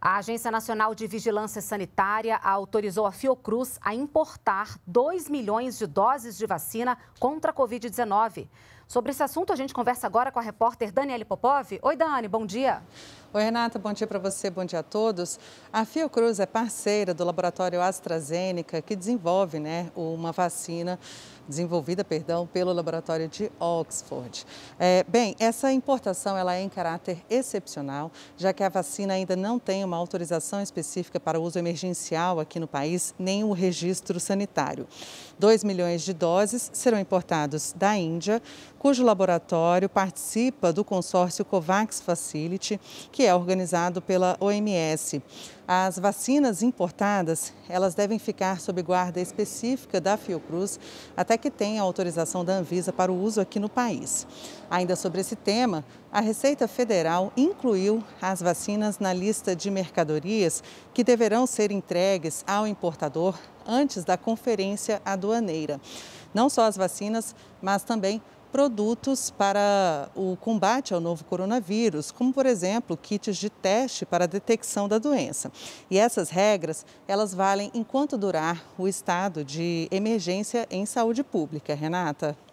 A Agência Nacional de Vigilância Sanitária autorizou a Fiocruz a importar 2 milhões de doses de vacina contra a Covid-19. Sobre esse assunto, a gente conversa agora com a repórter Daniele Popov. Oi, Dani, bom dia. Oi, Renata, bom dia para você, bom dia a todos. A Fiocruz é parceira do laboratório AstraZeneca, que desenvolve né, uma vacina, desenvolvida, perdão, pelo laboratório de Oxford. É, bem, essa importação ela é em caráter excepcional, já que a vacina ainda não tem uma autorização específica para uso emergencial aqui no país, nem o registro sanitário. 2 milhões de doses serão importados da Índia, cujo laboratório participa do consórcio COVAX Facility, que é organizado pela OMS. As vacinas importadas, elas devem ficar sob guarda específica da Fiocruz até que tenha autorização da Anvisa para o uso aqui no país. Ainda sobre esse tema, a Receita Federal incluiu as vacinas na lista de mercadorias que deverão ser entregues ao importador antes da conferência aduaneira. Não só as vacinas, mas também produtos para o combate ao novo coronavírus, como por exemplo, kits de teste para a detecção da doença. E essas regras, elas valem enquanto durar o estado de emergência em saúde pública, Renata.